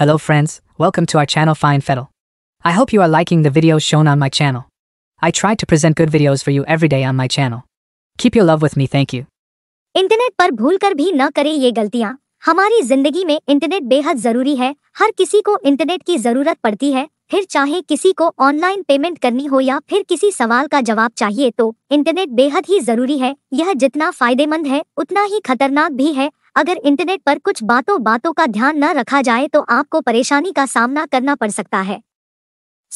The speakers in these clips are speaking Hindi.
Hello friends, welcome to our channel Fine Fettle. I hope you are liking the videos shown on my channel. I try to present good videos for you every day on my channel. Keep your love with me, thank you. Internet पर भूल कर भी न करें ये गलतियाँ हमारी जिंदगी में इंटरनेट बेहद जरूरी है हर किसी को इंटरनेट की जरूरत पड़ती है फिर चाहे किसी को ऑनलाइन पेमेंट करनी हो या फिर किसी सवाल का जवाब चाहिए तो इंटरनेट बेहद ही जरूरी है यह जितना फायदेमंद है उतना ही खतरनाक भी है अगर इंटरनेट पर कुछ बातों बातों का ध्यान न रखा जाए तो आपको परेशानी का सामना करना पड़ सकता है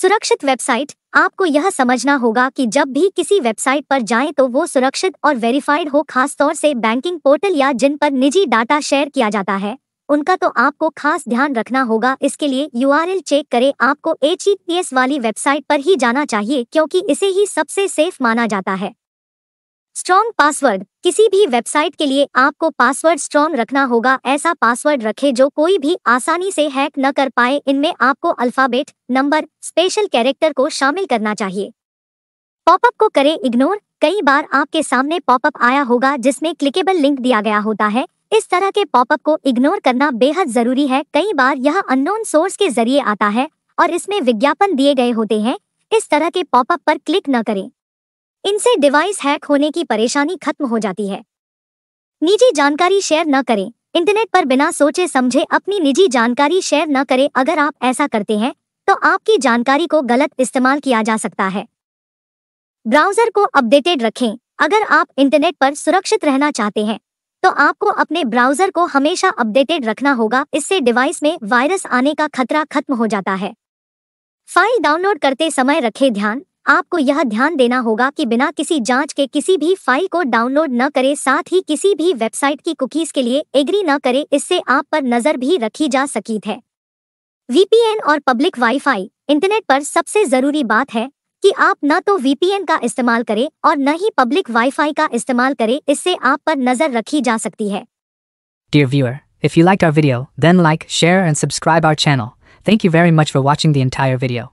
सुरक्षित वेबसाइट आपको यह समझना होगा कि जब भी किसी वेबसाइट पर जाएं तो वो सुरक्षित और वेरीफाइड हो खासतौर से बैंकिंग पोर्टल या जिन पर निजी डाटा शेयर किया जाता है उनका तो आपको खास ध्यान रखना होगा इसके लिए यू चेक करें आपको एच वाली वेबसाइट पर ही जाना चाहिए क्योंकि इसे ही सबसे सेफ माना जाता है स्ट्रॉन्ग पासवर्ड किसी भी वेबसाइट के लिए आपको पासवर्ड स्ट्रॉन्ग रखना होगा ऐसा पासवर्ड रखें जो कोई भी आसानी से हैक न कर पाए इनमें आपको अल्फाबेट नंबर स्पेशल कैरेक्टर को शामिल करना चाहिए पॉपअप को करें इग्नोर कई बार आपके सामने पॉपअप आया होगा जिसमें क्लिकेबल लिंक दिया गया होता है इस तरह के पॉपअप को इग्नोर करना बेहद जरूरी है कई बार यह अननोन सोर्स के जरिए आता है और इसमें विज्ञापन दिए गए होते हैं इस तरह के पॉपअप पर क्लिक न करें इनसे डिवाइस हैक होने की परेशानी खत्म हो जाती है निजी जानकारी शेयर न करें इंटरनेट पर बिना सोचे समझे अपनी निजी जानकारी शेयर न करें अगर आप ऐसा करते हैं तो आपकी जानकारी को गलत इस्तेमाल किया जा सकता है ब्राउजर को अपडेटेड रखें अगर आप इंटरनेट पर सुरक्षित रहना चाहते हैं तो आपको अपने ब्राउजर को हमेशा अपडेटेड रखना होगा इससे डिवाइस में वायरस आने का खतरा खत्म हो जाता है फाइल डाउनलोड करते समय रखें ध्यान आपको यह ध्यान देना होगा कि बिना किसी जांच के किसी भी फाइल को डाउनलोड न करें साथ ही किसी भी वेबसाइट की कुकीज के लिए एग्री न करें इससे आप पर नजर भी रखी जा सकी है वीपीएन और पब्लिक वाईफाई इंटरनेट पर सबसे जरूरी बात है कि आप न तो वीपीएन का इस्तेमाल करें और न ही पब्लिक वाईफाई का इस्तेमाल करें इससे आप पर नजर रखी जा सकती है Dear viewer, if you liked our video, then like, share and subscribe our channel. Thank you very much for watching the entire video.